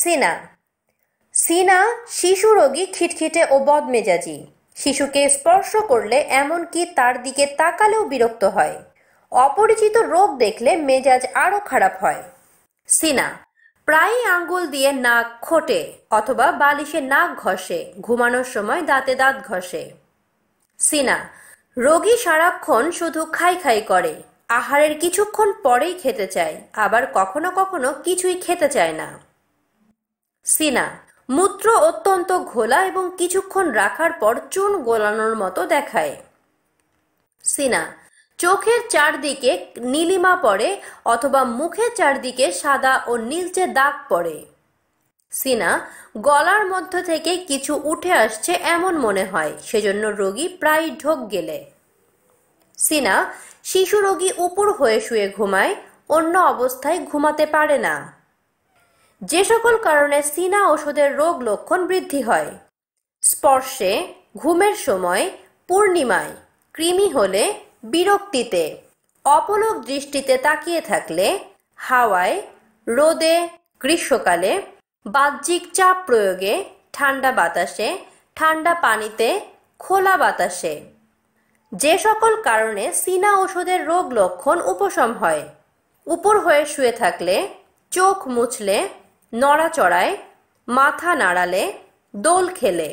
সিনা সিনা শিশু রোগী খিটখিটে ও বদমেজাজি শিশুকে স্পর্শ করলে এমনকি তার দিকে তাকালেও বিরক্ত হয় অপরিচিত রোগ দেখলে মেজাজ আরও খারাপ হয় সিনা প্রায়ই আঙ্গুল দিয়ে নাক খোটে অথবা বালিশে নাক ঘষে ঘুমানোর সময় দাঁতে দাঁত ঘষে সিনা রোগী সারাক্ষণ শুধু খাই খাই করে আহারের কিছুক্ষণ পরেই খেতে চায় আবার কখনো কখনো কিছুই খেতে চায় না সিনা মূত্র অত্যন্ত ঘোলা এবং কিছুক্ষণ রাখার পর চুন গোলানোর মতো দেখায় সিনা চোখের চারদিকে নীলিমা পড়ে অথবা মুখে চারদিকে সাদা ও নীলচে দাগ পড়ে সিনা গলার মধ্য থেকে কিছু উঠে আসছে এমন মনে হয় সেজন্য রোগী প্রায় ঢোক গেলে সিনা শিশু রোগী উপর হয়ে শুয়ে ঘুমায় অন্য অবস্থায় ঘুমাতে পারে না যে সকল কারণে সিনা ওষুধের রোগ লক্ষণ বৃদ্ধি হয় স্পর্শে ঘুমের সময় পূর্ণিমায় কৃমি হলে বিরক্তিতে অপলক দৃষ্টিতে তাকিয়ে থাকলে হাওয়ায় রোদে গ্রীষ্মকালে বাহ্যিক চাপ প্রয়োগে ঠান্ডা বাতাসে ঠান্ডা পানিতে খোলা বাতাসে যে সকল কারণে সিনা ওষুধের রোগ লক্ষণ উপশম হয় উপর হয়ে শুয়ে থাকলে চোখ মুছলে নড়াচড়ায় মাথা নাড়ালে দোল খেলে